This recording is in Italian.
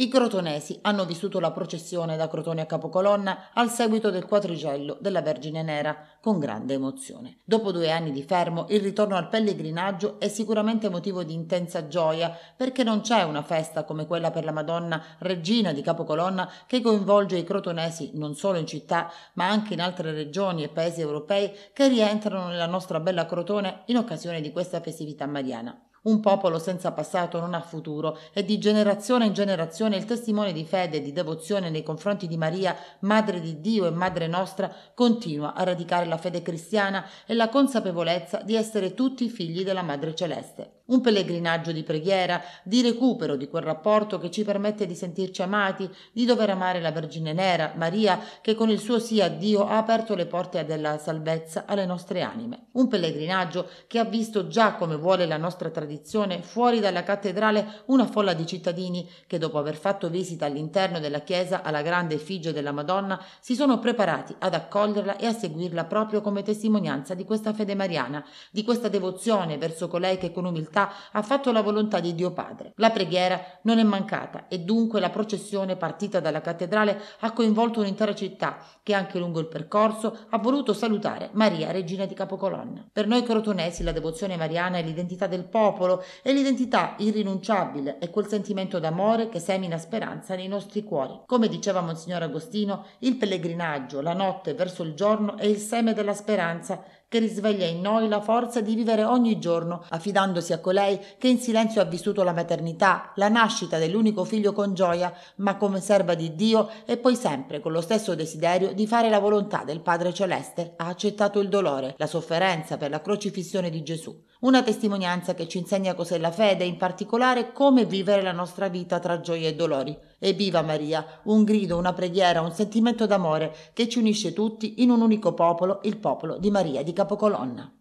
I crotonesi hanno vissuto la processione da Crotone a Capocolonna al seguito del quadrigello della Vergine Nera con grande emozione. Dopo due anni di fermo, il ritorno al pellegrinaggio è sicuramente motivo di intensa gioia perché non c'è una festa come quella per la Madonna Regina di Capocolonna che coinvolge i crotonesi non solo in città ma anche in altre regioni e paesi europei che rientrano nella nostra bella Crotone in occasione di questa festività mariana. Un popolo senza passato non ha futuro e di generazione in generazione il testimone di fede e di devozione nei confronti di Maria, Madre di Dio e Madre nostra, continua a radicare la fede cristiana e la consapevolezza di essere tutti figli della Madre Celeste un pellegrinaggio di preghiera, di recupero di quel rapporto che ci permette di sentirci amati, di dover amare la Vergine Nera, Maria, che con il suo sì a Dio ha aperto le porte della salvezza alle nostre anime. Un pellegrinaggio che ha visto già, come vuole la nostra tradizione, fuori dalla cattedrale una folla di cittadini che dopo aver fatto visita all'interno della chiesa alla grande effigie della Madonna si sono preparati ad accoglierla e a seguirla proprio come testimonianza di questa fede mariana, di questa devozione verso colei che con umiltà libertà ha fatto la volontà di Dio Padre. La preghiera non è mancata e dunque la processione partita dalla cattedrale ha coinvolto un'intera città che anche lungo il percorso ha voluto salutare Maria, regina di Capocolonna. Per noi crotonesi la devozione mariana è l'identità del popolo, e l'identità irrinunciabile, è quel sentimento d'amore che semina speranza nei nostri cuori. Come diceva Monsignor Agostino, il pellegrinaggio, la notte verso il giorno è il seme della speranza che risveglia in noi la forza di vivere ogni giorno, affidandosi a colei che in silenzio ha vissuto la maternità, la nascita dell'unico figlio con gioia, ma come serva di Dio e poi sempre con lo stesso desiderio di fare la volontà del Padre Celeste, ha accettato il dolore, la sofferenza per la crocifissione di Gesù. Una testimonianza che ci insegna cos'è la fede e in particolare come vivere la nostra vita tra gioie e dolori. E viva Maria, un grido, una preghiera, un sentimento d'amore che ci unisce tutti in un unico popolo, il popolo di Maria di Capocolonna.